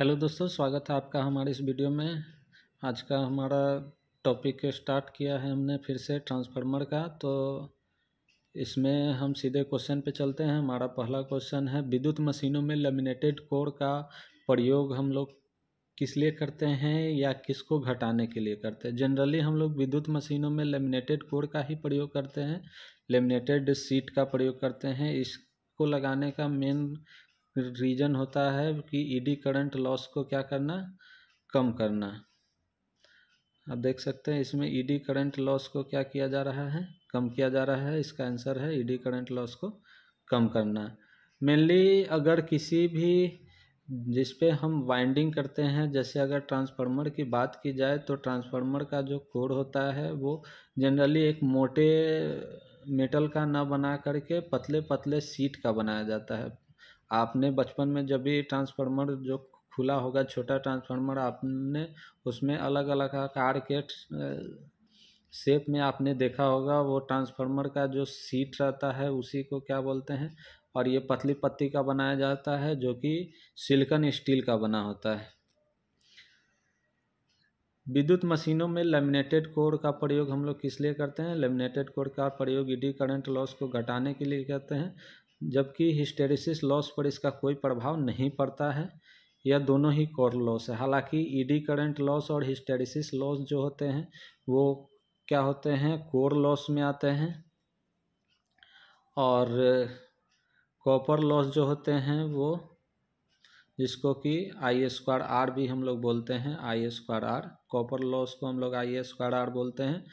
hello दोस्तों स्वागत है आपका हमारे इस वीडियो में आज का हमारा टॉपिक स्टार्ट किया है हमने फिर से ट्रांसफार्मर का तो इसमें हम सीधे क्वेश्चन पे चलते हैं हमारा पहला क्वेश्चन है विद्युत मशीनों में लेमिनेटेड कोर का प्रयोग हम लोग किस लिए करते हैं या किसको घटाने के लिए करते हैं जनरली हम लोग विद्युत मशीनों में लेमिनेटेड कोर का ही प्रयोग करते हैं लेमिनेटेड सीट का प्रयोग करते हैं इसको लगाने का मेन रीजन होता है कि ईडी करंट लॉस को क्या करना कम करना आप देख सकते हैं इसमें ईडी करंट लॉस को क्या किया जा रहा है कम किया जा रहा है इसका आंसर है ईडी करंट लॉस को कम करना मेनली अगर किसी भी जिस पे हम वाइंडिंग करते हैं जैसे अगर ट्रांसफार्मर की बात की जाए तो ट्रांसफार्मर का जो कोर होता है वो जनरली एक मोटे मेटल का ना बना करके पतले पतले सीट का बनाया जाता है आपने बचपन में जब भी ट्रांसफार्मर जो खुला होगा छोटा ट्रांसफार्मर आपने उसमें अलग अलग आकार के शेप में आपने देखा होगा वो ट्रांसफार्मर का जो सीट रहता है उसी को क्या बोलते हैं और ये पतली पत्ती का बनाया जाता है जो कि सिल्कन स्टील का बना होता है विद्युत मशीनों में लेमिनेटेड कोर का प्रयोग हम लोग किस लिए करते हैं लेमिनेटेड कोर का प्रयोग ईडी करंट लॉस को घटाने के लिए करते हैं जबकि हिस्टेरिसिस लॉस पर इसका कोई प्रभाव नहीं पड़ता है यह दोनों ही कोर लॉस है हालांकि ईडी e करंट लॉस और हिस्टेरिसिस लॉस जो होते हैं वो क्या होते हैं कोर लॉस में आते हैं और कॉपर लॉस जो होते हैं वो जिसको कि आई स्क्वायर आर भी हम लोग बोलते हैं I square R copper loss को हम लोग आई स्क्वायर आर बोलते हैं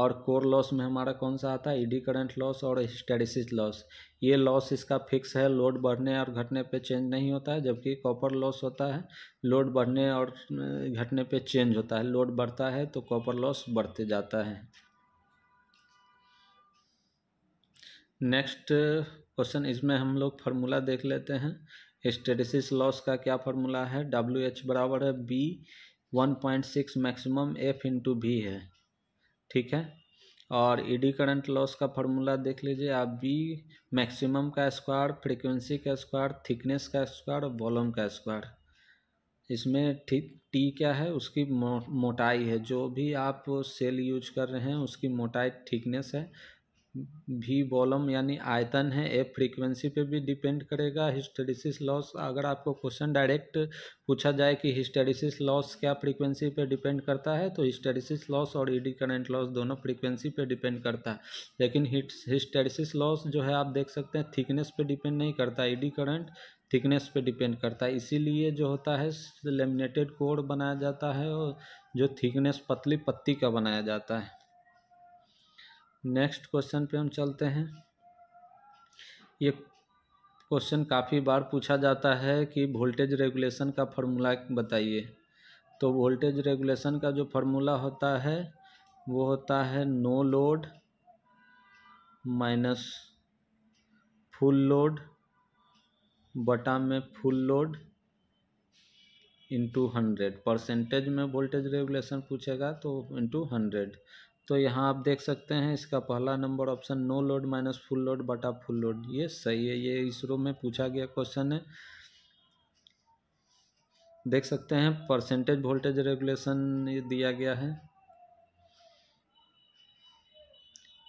और कोर लॉस में हमारा कौन सा आता है ईडी करंट लॉस और स्टेडिसिस लॉस ये लॉस इसका फिक्स है लोड बढ़ने और घटने पे चेंज नहीं होता है जबकि कॉपर लॉस होता है लोड बढ़ने और घटने पे चेंज होता है लोड बढ़ता है तो कॉपर लॉस बढ़ते जाता है नेक्स्ट क्वेश्चन इसमें हम लोग फार्मूला देख लेते हैं स्टेडिसिस लॉस का क्या फार्मूला है डब्ल्यू एच बराबर है B one point six maximum F into भी है ठीक है और ईडी करंट लॉस का फार्मूला देख लीजिए आप बी मैक्सिमम का स्क्वायर फ्रीक्वेंसी का स्क्वायर थिकनेस का स्क्वायर और वॉलम का स्क्वायर इसमें ठीक टी क्या है उसकी मो, मोटाई है जो भी आप सेल यूज कर रहे हैं उसकी मोटाई थिकनेस है भी वॉलम यानी आयतन है एफ फ्रीक्वेंसी पे भी डिपेंड करेगा हिस्टेडिसिस लॉस अगर आपको क्वेश्चन डायरेक्ट पूछा जाए कि हिस्टेडिसिस लॉस क्या फ्रीक्वेंसी पे डिपेंड करता है तो हिस्टेडिसिस लॉस और ईडी करंट लॉस दोनों फ्रीक्वेंसी पे डिपेंड करता है लेकिन हिस्टेडिसिस लॉस जो है आप देख सकते हैं थिकनेस पे डिपेंड नहीं करता ईडी करंट थिकनेस पे डिपेंड करता है इसीलिए जो होता है लेमिनेटेड कोड बनाया जाता है और जो थिकनेस पतली पत्ती का बनाया जाता है नेक्स्ट क्वेश्चन पे हम चलते हैं ये क्वेश्चन काफ़ी बार पूछा जाता है कि वोल्टेज रेगुलेशन का फार्मूला बताइए तो वोल्टेज रेगुलेशन का जो फार्मूला होता है वो होता है no load minus full load बटा में full load into hundred percentage में वोल्टेज रेगुलेशन पूछेगा तो इंटू हंड्रेड तो यहाँ आप देख सकते हैं इसका पहला number option no load minus full load बटा फुल लोड ये सही है ये इसरो में पूछा गया क्वेश्चन है देख सकते हैं परसेंटेज वोल्टेज रेगुलेशन ये दिया गया है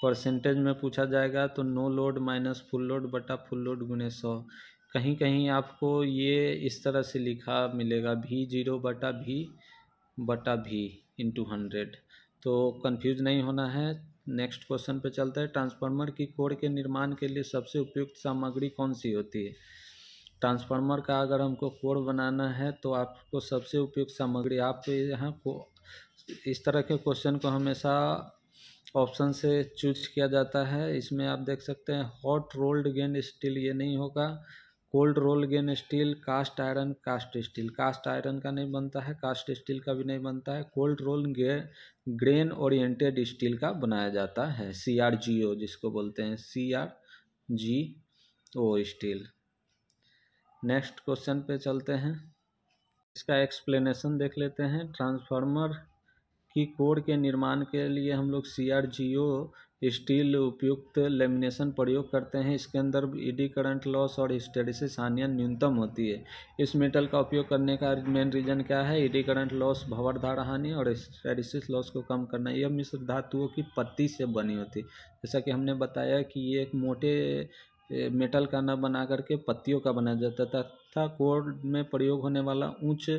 परसेंटेज में पूछा जाएगा तो no load minus full load बटा फुल लोड गुने सौ कहीं कहीं आपको ये इस तरह से लिखा मिलेगा भी जीरो बटा भी बटा भी इंटू हंड्रेड तो कन्फ्यूज नहीं होना है नेक्स्ट क्वेश्चन पे चलते हैं ट्रांसफार्मर की कोर के निर्माण के लिए सबसे उपयुक्त सामग्री कौन सी होती है ट्रांसफार्मर का अगर हमको कोर बनाना है तो आपको सबसे उपयुक्त सामग्री आप यहाँ को इस तरह के क्वेश्चन को हमेशा ऑप्शन से चूज किया जाता है इसमें आप देख सकते हैं हॉट रोल्ड गेंद स्टील ये नहीं होगा cold roll grain steel cast iron cast steel cast iron का नहीं बनता है कास्ट स्टील का भी नहीं बनता है कोल्ड रोल गे ग्रेन ओरिएंटेड स्टील का बनाया जाता है सी आर जी ओ जिसको बोलते हैं C R G O steel next question पे चलते हैं इसका एक्सप्लेनेशन देख लेते हैं ट्रांसफार्मर कि कोर के निर्माण के लिए हम लोग C R G O steel उपयुक्त लेमिनेशन प्रयोग करते हैं इसके अंदर ईडी e करंट लॉस और हिस्टेरिसिस हानियन न्यूनतम होती है इस मेटल का उपयोग करने का मेन रीजन क्या है ईडी e करंट लॉस भंवर हानि और हिस्टेरिसिस लॉस को कम करना यह मिश्र धातुओं की पत्ती से बनी होती जैसा कि हमने बताया कि ये एक मोटे मेटल का न बना करके पत्तियों का बनाया जाता था तथा कोड में प्रयोग होने वाला ऊंच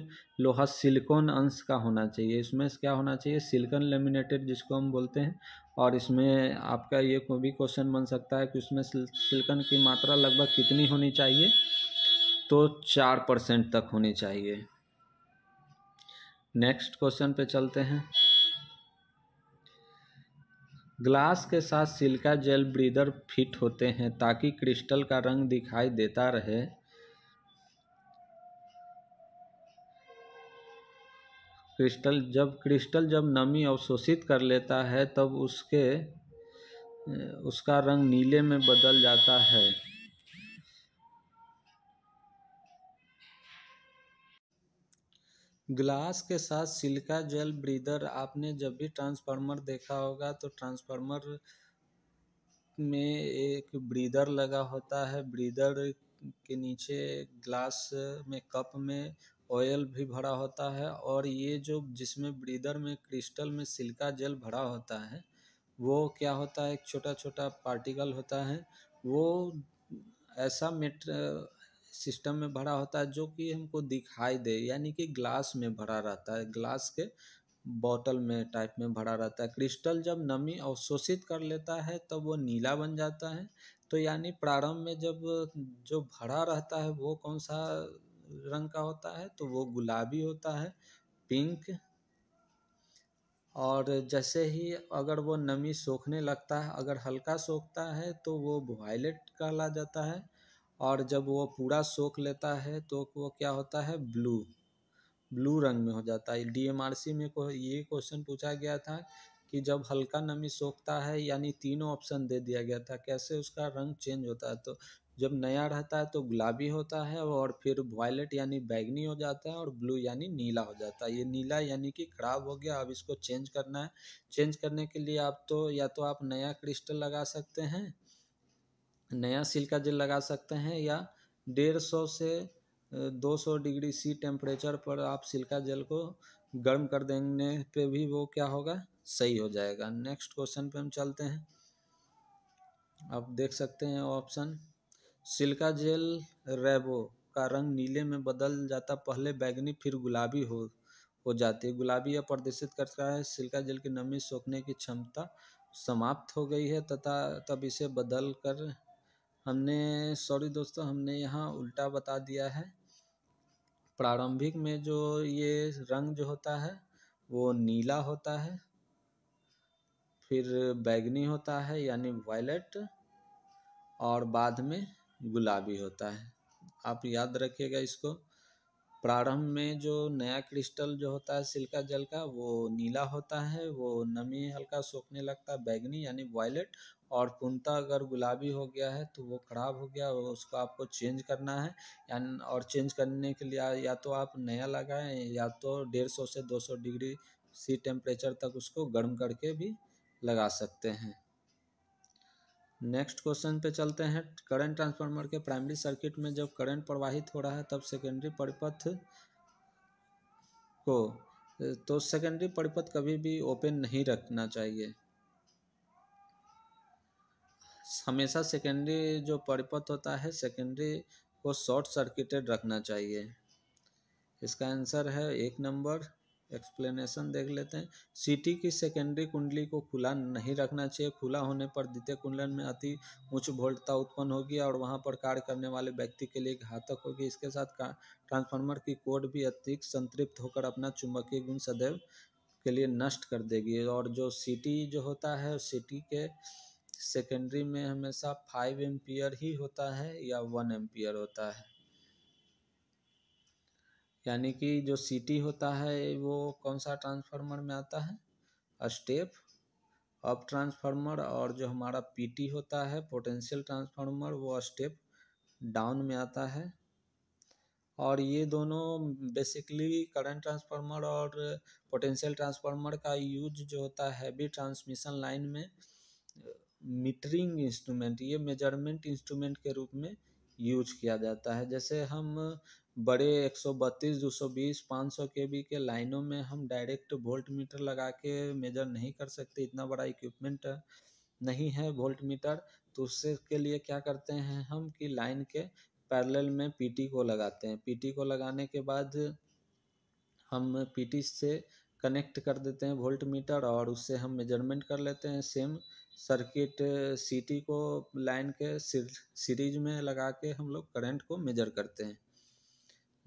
लोहा सिलिकॉन अंश का होना चाहिए इसमें क्या होना चाहिए सिलिकॉन लेमिनेटेड जिसको हम बोलते हैं और इसमें आपका ये को भी क्वेश्चन बन सकता है कि उसमें सिलिकॉन की मात्रा लगभग कितनी होनी चाहिए तो चार परसेंट तक होनी चाहिए नेक्स्ट क्वेश्चन पे चलते हैं ग्लास के साथ सिल्का जेल ब्रीदर फिट होते हैं ताकि क्रिस्टल का रंग दिखाई देता रहे क्रिस्टल जब क्रिस्टल जब नमी अवशोषित कर लेता है तब उसके उसका रंग नीले में बदल जाता है ग्लास के साथ सिलिका जेल ब्रीदर आपने जब भी ट्रांसफार्मर देखा होगा तो ट्रांसफार्मर में एक ब्रीदर लगा होता है ब्रीदर के नीचे ग्लास में कप में ऑयल भी भरा होता है और ये जो जिसमें ब्रीदर में क्रिस्टल में सिल्का जेल भरा होता है वो क्या होता है एक छोटा छोटा पार्टिकल होता है वो ऐसा मेट सिस्टम में भरा होता है जो कि हमको दिखाई दे यानी कि ग्लास में भरा रहता है ग्लास के बॉटल में टाइप में भरा रहता है क्रिस्टल जब नमी अवशोषित कर लेता है तब तो वो नीला बन जाता है तो यानी प्रारंभ में जब जो भरा रहता है वो कौन सा रंग का होता है तो वो गुलाबी होता है पिंक और जैसे ही अगर वो नमी सोखने लगता है अगर हल्का सोखता है तो वो वायलेट कहला जाता है और जब वो पूरा सोख लेता है तो वो क्या होता है ब्लू ब्लू रंग में हो जाता है डीएमआरसी में को ये क्वेश्चन पूछा गया था कि जब हल्का नमी सोखता है यानी तीनों ऑप्शन दे दिया गया था कैसे उसका रंग चेंज होता है तो जब नया रहता है तो गुलाबी होता है और फिर वायलेट यानी बैगनी हो जाता है और ब्लू यानी नीला हो जाता है ये नीला यानी कि ख़राब हो गया अब इसको चेंज करना है चेंज करने के लिए आप तो या तो आप नया क्रिस्टल लगा सकते हैं नया सिल्का जेल लगा सकते हैं या डेढ़ सौ से दो सौ डिग्री सी टेम्परेचर पर आप सिल्का जेल को गर्म कर देने पे भी वो क्या होगा सही हो जाएगा नेक्स्ट क्वेश्चन पे हम चलते हैं आप देख सकते हैं ऑप्शन सिल्का जेल रेबो का रंग नीले में बदल जाता पहले बैगनी फिर गुलाबी हो हो जाती है गुलाबी यह प्रदर्शित करता है सिल्का जेल की नमी सोखने की क्षमता समाप्त हो गई है तथा तब इसे बदल कर हमने सॉरी दोस्तों हमने यहाँ उल्टा बता दिया है प्रारंभिक में जो ये रंग जो होता है वो नीला होता है फिर बैगनी होता है यानी वायलेट और बाद में गुलाबी होता है आप याद रखिएगा इसको प्रारंभ में जो नया क्रिस्टल जो होता है सिल्का जल का वो नीला होता है वो नमी हल्का सोखने लगता है बैगनी यानी वायलेट और पुनता अगर गुलाबी हो गया है तो वो ख़राब हो गया उसको आपको चेंज करना है या और चेंज करने के लिए या तो आप नया लगाएं या तो डेढ़ सौ से दो सौ डिग्री सी टेम्परेचर तक उसको गर्म करके भी लगा सकते हैं नेक्स्ट क्वेश्चन पे चलते हैं करंट ट्रांसफार्मर के प्राइमरी सर्किट में जब करंट प्रवाहित हो रहा है तब सेकेंडरी परिपथ को तो सेकेंडरी परिपथ कभी भी ओपन नहीं रखना चाहिए हमेशा सेकेंडरी जो परिपथ होता है सेकेंडरी को शॉर्ट सर्किटेड रखना चाहिए इसका आंसर है एक नंबर एक्सप्लेनेशन देख लेते हैं सीटी की सेकेंडरी कुंडली को खुला नहीं रखना चाहिए खुला होने पर द्वितीय कुंडलन में अति उच्च वोल्टता उत्पन्न होगी और वहां पर कार्य करने वाले व्यक्ति के लिए घातक होगी इसके साथ ट्रांसफार्मर की कोड भी अतिरिक्त संतृप्त होकर अपना चुंबकीय गुण सदैव के लिए नष्ट कर देगी और जो सिटी जो होता है सिटी के सेकेंडरी में हमेशा फाइव एम्पियर ही होता है या वन एम्पियर होता है यानी कि जो सीटी होता है वो कौन सा ट्रांसफार्मर में आता है स्टेप अप ट्रांसफार्मर और जो हमारा पीटी होता है पोटेंशियल ट्रांसफार्मर वो स्टेप डाउन में आता है और ये दोनों बेसिकली करंट ट्रांसफार्मर और पोटेंशियल ट्रांसफार्मर का यूज जो होता है हैवी ट्रांसमिशन लाइन में मीटरिंग इंस्ट्रूमेंट ये मेजरमेंट इंस्ट्रूमेंट के रूप में यूज किया जाता है जैसे हम बड़े एक सौ बत्तीस दो सौ बीस पाँच सौ के बी के लाइनों में हम डायरेक्ट वोल्ट मीटर लगा के मेजर नहीं कर सकते इतना बड़ा इक्विपमेंट नहीं है वोल्ट मीटर तो उससे के लिए क्या करते हैं हम कि लाइन के पैरेलल में पीटी को लगाते हैं पीटी को लगाने के बाद हम पीटी से कनेक्ट कर देते हैं वोल्ट मीटर और उससे हम मेजरमेंट कर लेते हैं सेम सर्किट सीटी को लाइन के सीरीज में लगा के हम लोग करंट को मेजर करते हैं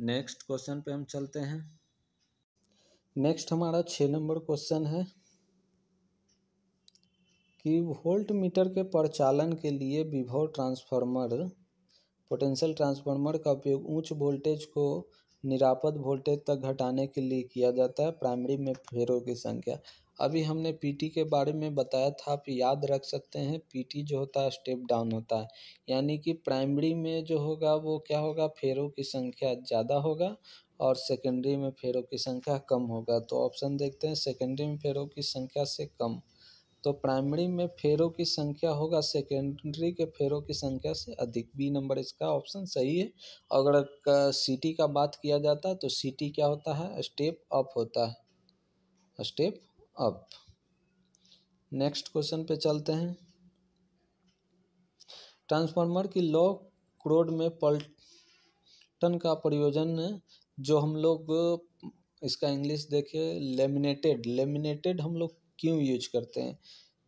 नेक्स्ट क्वेश्चन पे हम चलते हैं नेक्स्ट हमारा छः नंबर क्वेश्चन है कि वोल्ट मीटर के परिचालन के लिए विभव ट्रांसफार्मर पोटेंशियल ट्रांसफार्मर का उपयोग उच्च वोल्टेज को निरापद वोल्टेज तक घटाने के लिए किया जाता है प्राइमरी में फेरों की संख्या अभी हमने पीटी के बारे में बताया था आप याद रख सकते हैं पीटी जो होता है स्टेप डाउन होता है यानी कि प्राइमरी में जो होगा वो क्या होगा फेरों की संख्या ज़्यादा होगा और सेकेंडरी में फेरों की संख्या कम होगा तो ऑप्शन देखते हैं सेकेंडरी में फेरों की संख्या से कम तो प्राइमरी में फेरों की संख्या होगा सेकेंडरी के फेरों की संख्या से अधिक बी नंबर इसका ऑप्शन सही है अगर सिटी का बात किया जाता है तो सिटी क्या होता है स्टेप अप होता है स्टेप अप नेक्स्ट क्वेश्चन पे चलते हैं ट्रांसफार्मर की लॉ क्रोड में पल्टन का प्रयोजन जो हम लोग इसका इंग्लिश देखिए लेमिनेटेड लेमिनेटेड हम लोग क्यों यूज करते हैं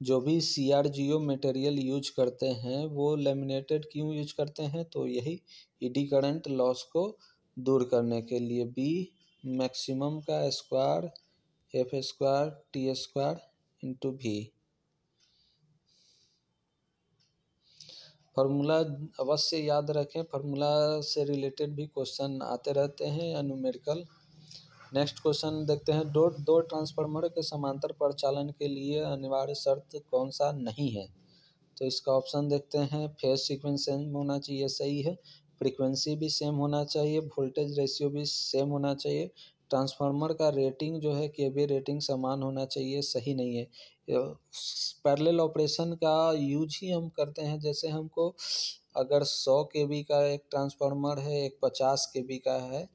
जो भी C R G O material use करते हैं वो लेमिनेटेड क्यों यूज करते हैं तो यही ईडी करंट लॉस को दूर करने के लिए बी मैक्सिमम का square F square T square into भी फार्मूला अवश्य याद रखें फार्मूला से रिलेटेड भी क्वेश्चन आते रहते हैं या न्यूमेरिकल नेक्स्ट क्वेश्चन देखते हैं दो दो ट्रांसफार्मर के समांतर परिचालन के लिए अनिवार्य शर्त कौन सा नहीं है तो इसका ऑप्शन देखते हैं फेस सीक्वेंस सेम होना चाहिए सही है फ्रीक्वेंसी भी सेम होना चाहिए वोल्टेज रेशियो भी सेम होना चाहिए ट्रांसफार्मर का रेटिंग जो है के भी रेटिंग समान होना चाहिए सही नहीं है पैरेलल ऑपरेशन का यूज ही हम करते हैं जैसे हमको अगर सौ के बी का एक ट्रांसफार्मर है एक पचास के बी का है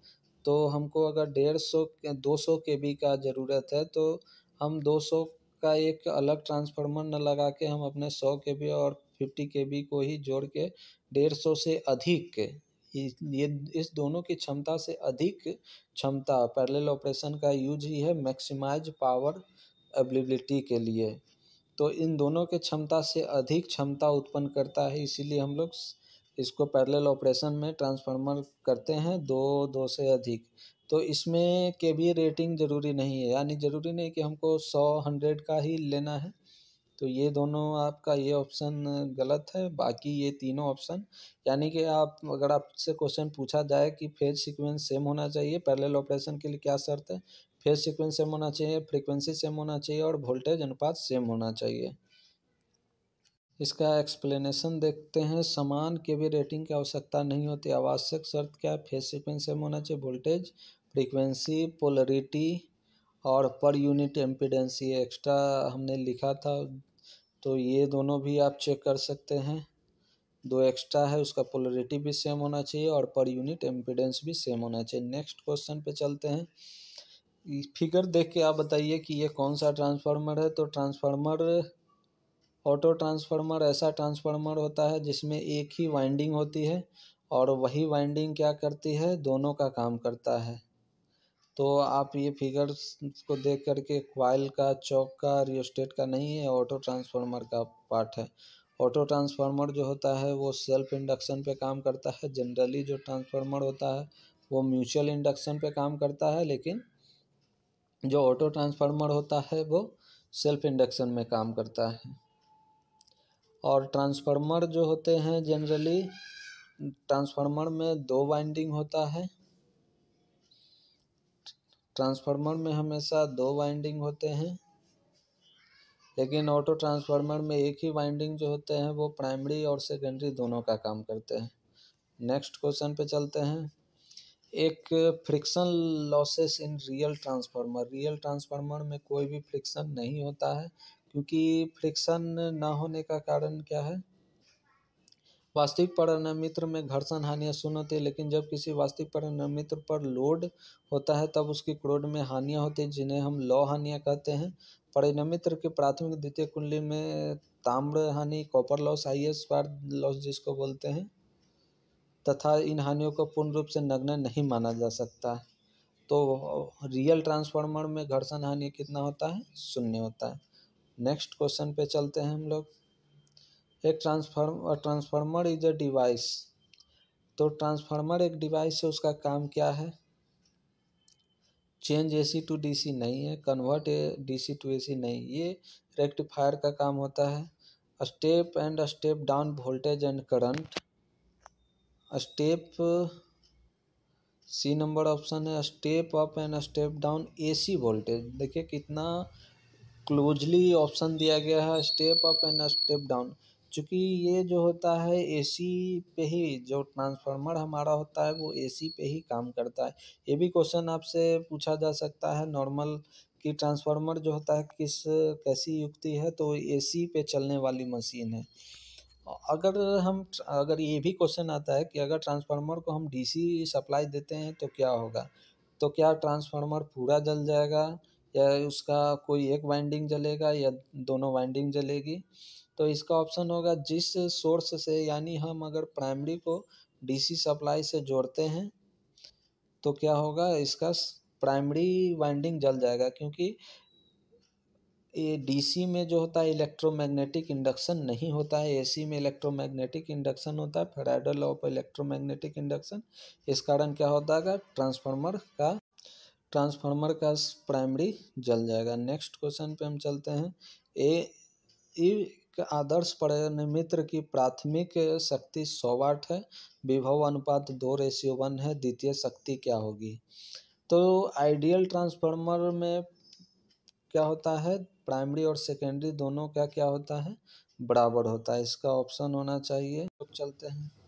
तो हमको अगर डेढ़ सौ दो सौ के बी का ज़रूरत है तो हम दो सौ का एक अलग ट्रांसफार्मर न लगा के हम अपने सौ के बी और फिफ्टी के बी को ही जोड़ के डेढ़ सौ से अधिक ये इस दोनों की क्षमता से अधिक क्षमता पैरेलल ऑपरेशन का यूज ही है मैक्सिमाइज पावर अवेलेबिलिटी के लिए तो इन दोनों के क्षमता से अधिक क्षमता उत्पन्न करता है इसीलिए हम लोग इसको पैरेलल ऑपरेशन में ट्रांसफार्मर करते हैं दो दो से अधिक तो इसमें के भी रेटिंग ज़रूरी नहीं है यानी ज़रूरी नहीं कि हमको सौ हंड्रेड का ही लेना है तो ये दोनों आपका ये ऑप्शन गलत है बाकी ये तीनों ऑप्शन यानी कि आप अगर आपसे क्वेश्चन पूछा जाए कि फेज सीक्वेंस सेम होना चाहिए पैरेलल ऑपरेशन के लिए क्या शर्त है फेज सीक्वेंस सेम होना चाहिए फ्रीक्वेंसी सेम होना चाहिए और वोल्टेज अनुपात सेम होना चाहिए इसका एक्सप्लेनेशन देखते हैं समान के भी रेटिंग की आवश्यकता नहीं होती आवश्यक शर्त क्या फेज सिक्वेंस सेम होना चाहिए वोल्टेज फ्रीक्वेंसी पोलरिटी और पर यूनिट एम्पिडेंस ये एक्स्ट्रा हमने लिखा था तो ये दोनों भी आप चेक कर सकते हैं दो एक्स्ट्रा है उसका पोलरिटी भी सेम होना चाहिए और पर यूनिट एम्पिडेंस भी सेम होना चाहिए नेक्स्ट क्वेश्चन पे चलते हैं फिगर देख के आप बताइए कि ये कौन सा ट्रांसफार्मर है तो ट्रांसफार्मर ऑटो ट्रांसफार्मर ऐसा ट्रांसफार्मर होता है जिसमें एक ही वाइंडिंग होती है और वही वाइंडिंग क्या करती है दोनों का काम करता है तो आप ये फिगर्स को देख करके क्वाइल का चौक का रियोस्टेट का नहीं है ऑटो ट्रांसफार्मर का पार्ट है ऑटो ट्रांसफार्मर जो होता है वो सेल्फ इंडक्शन पे काम करता है जनरली जो ट्रांसफार्मर होता है वो म्यूचुअल इंडक्शन पे काम करता है लेकिन जो ऑटो ट्रांसफार्मर होता है वो सेल्फ इंडक्शन में काम करता है और ट्रांसफार्मर जो होते हैं जनरली ट्रांसफार्मर में दो वाइंडिंग होता है ट्रांसफार्मर में हमेशा दो वाइंडिंग होते हैं लेकिन ऑटो ट्रांसफार्मर में एक ही वाइंडिंग जो होते हैं वो प्राइमरी और सेकेंडरी दोनों का काम करते हैं नेक्स्ट क्वेश्चन पे चलते हैं एक friction losses in real transformer real transformer में कोई भी फ्रिक्शन नहीं होता है क्योंकि फ्रिक्शन ना होने का कारण क्या है वास्तविक परिणामित्र में घर्षण हानियाँ शून्य होती है लेकिन जब किसी वास्तविक परिणामित्र पर लोड होता है तब उसकी क्रोड में हानियाँ होती है जिन्हें हम लौ हानियाँ कहते हैं परिणामित्र के प्राथमिक द्वितीय कुंडली में ताम्र हानि copper loss I S loss जिसको बोलते हैं तथा इन हानियों को पूर्ण रूप से नग्न नहीं माना जा सकता है तो रियल ट्रांसफार्मर में घर्षण हानि कितना होता है शून्य होता है नेक्स्ट क्वेश्चन पे चलते हैं हम लोग एक transform transformer is a device तो ट्रांसफार्मर एक डिवाइस है उसका काम क्या है चेंज एसी टू डीसी नहीं है convert A DC to AC नहीं ये रेक्टिफायर का काम होता है step and step down voltage and current step C number option है step up and step down AC voltage देखिए कितना क्लोजली ऑप्शन दिया गया है step up and step down चूँकि ये जो होता है एसी पे ही जो ट्रांसफार्मर हमारा होता है वो एसी पे ही काम करता है ये भी क्वेश्चन आपसे पूछा जा सकता है नॉर्मल कि ट्रांसफार्मर जो होता है किस कैसी युक्ति है तो एसी पे चलने वाली मशीन है अगर हम अगर ये भी क्वेश्चन आता है कि अगर ट्रांसफार्मर को हम डीसी सप्लाई देते हैं तो क्या होगा तो क्या ट्रांसफार्मर पूरा जल जाएगा या उसका कोई एक वाइंडिंग जलेगा या दोनों वाइंडिंग जलेगी तो इसका ऑप्शन होगा जिस सोर्स से यानी हम अगर प्राइमरी को डीसी सप्लाई से जोड़ते हैं तो क्या होगा इसका प्राइमरी वाइंडिंग जल जाएगा क्योंकि ये डीसी में जो होता है इलेक्ट्रोमैग्नेटिक इंडक्शन नहीं होता है एसी में इलेक्ट्रोमैग्नेटिक इंडक्शन होता है फेराइडल ऑफ इलेक्ट्रोमैग्नेटिक इंडक्शन इस कारण क्या होता है ट्रांसफार्मर का ट्रांसफार्मर का प्राइमरी जल जाएगा नेक्स्ट क्वेश्चन पे हम चलते हैं ए आदर्श परिमित्र की प्राथमिक शक्ति सौ वाट है विभव अनुपात दो रेशियो वन है द्वितीय शक्ति क्या होगी तो आइडियल ट्रांसफार्मर में क्या होता है प्राइमरी और सेकेंडरी दोनों का क्या होता है बराबर होता है इसका ऑप्शन होना चाहिए तो चलते हैं